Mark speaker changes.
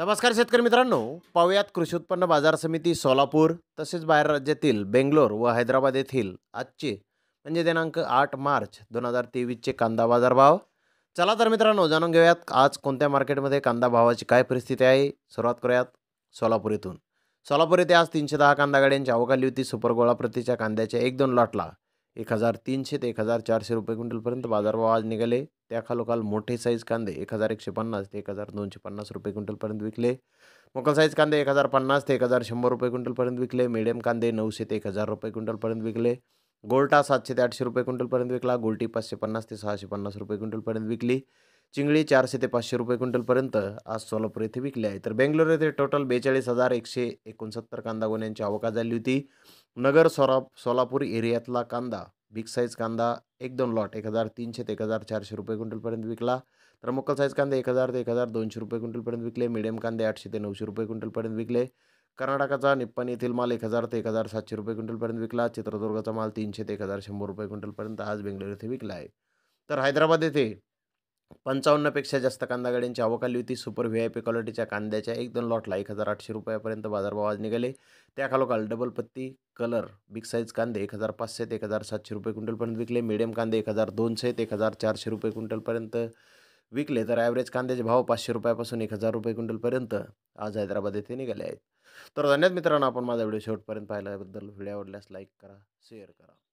Speaker 1: नमस्कार शेतकरी मित्रांनो पाहुयात कृषी उत्पन्न बाजार समिती सोलापूर तसेच बाहेर राज्यातील बेंगलोर व हैदराबाद येथील आजचे म्हणजे दिनांक आठ मार्च दोन हजार तेवीसचे कांदा बाजारभाव चला तर मित्रांनो जाणून घेऊयात आज कोणत्या मार्केटमध्ये कांदा भावाची काय परिस्थिती आहे सुरुवात करूयात सोलापूर येथून सोलापूर येथे आज तीनशे दहा कांदा गाड्यांची अवकाली होती सुपर गोळा प्रतीच्या कांद्याच्या एक दोन लॉटला एक हजार तीनशे ते एक हजार चारशे रुपये क्विंटलपर्यंत बाजारभाव आज निघाले त्याखालोखाल मोठे साईज कांदे एक हजार एकशे पन्नास ते एक हजार दोनशे पन्नास रुपये क्विंटलपर्यंत विकले मोकल साईज कांदे एक हजार पन्नास ते एक हजार शंभर रुपये क्विंटलपर्यंत विकले मिडियम कांदे नऊशे ते एक हजार रुपये क्विंटलपर्यंत विकले गोल्टा सातशे ते आठशे रुपये क्विंटलपर्यंत विकला गोल्टी पाचशे पन्नास ते सहाशे पन्नास रुपये क्विंटलपर्यंत विकली चिंगळी चारशे ते पाचशे रुपये क्विंटलपर्यंत आज सोलापूर येथे विकले आहे तर बेंगलोर येथे टोटल बेचाळीस हजार एकशे एकोणसत्तर कांदा गुन्ह्यांची आवका झाली होती नगर सोरा सोलापूर एरियातला कांदा बिग साईज कांदा एक दोन लॉट एक हजार तीनशे ते एक हजार चारशे रुपये क्विंटलपर्यंत विकला तर मुक्कल साईज कांदे एक हजार ते एक हजार दोनशे रुपये क्विंटलपर्यंत विकले मिडियम कांदे आठशे ते नऊशे रुपये क्विंटलपर्यंत विकले कर्नाटकाचा निप्पन येथील माल एक हजार ते एक हजार सातशे रुपये क्विंटलपर्यंत विकला चित्रदुर्गाचा माल तीनशे ते एक हजार शंभर रुपये क्विंटलपर्यंत आज बेंगलोर येथे विकला आहे तर हैदराबाद येथे पंचावन्नपेक्षा जास्त कांदा गाड्यांची अवकाली होती सुपर व्ही आय पी क्वालिटीच्या कांद्याच्या एक दोन लॉटला एक हजार आठशे रुपयापर्यंत बाजारभाव आज निघाले त्याखालोखाल डबल पत्ती कलर बिग साईज कांदे एक हजार पाचशे ते एक हजार सातशे रुपये क्विंटलपर्यंत विकले मिडियम कांदे एक हजार दोनशे ते एक हजार चारशे रुपये क्विंटलपर्यंत विकले तर ॲव्हरेज कांद्याचे भाव पाचशे रुपयापासून एक हजार रुपये क्विंटलपर्यंत आज हैदराबाद येथे निघाले आहेत तर धन्यवाद मित्रांनो आपण माझा व्हिडिओ शेवटपर्यंत पाहिल्याबद्दल व्हिडिओ आवडल्यास लाईक करा शेअर करा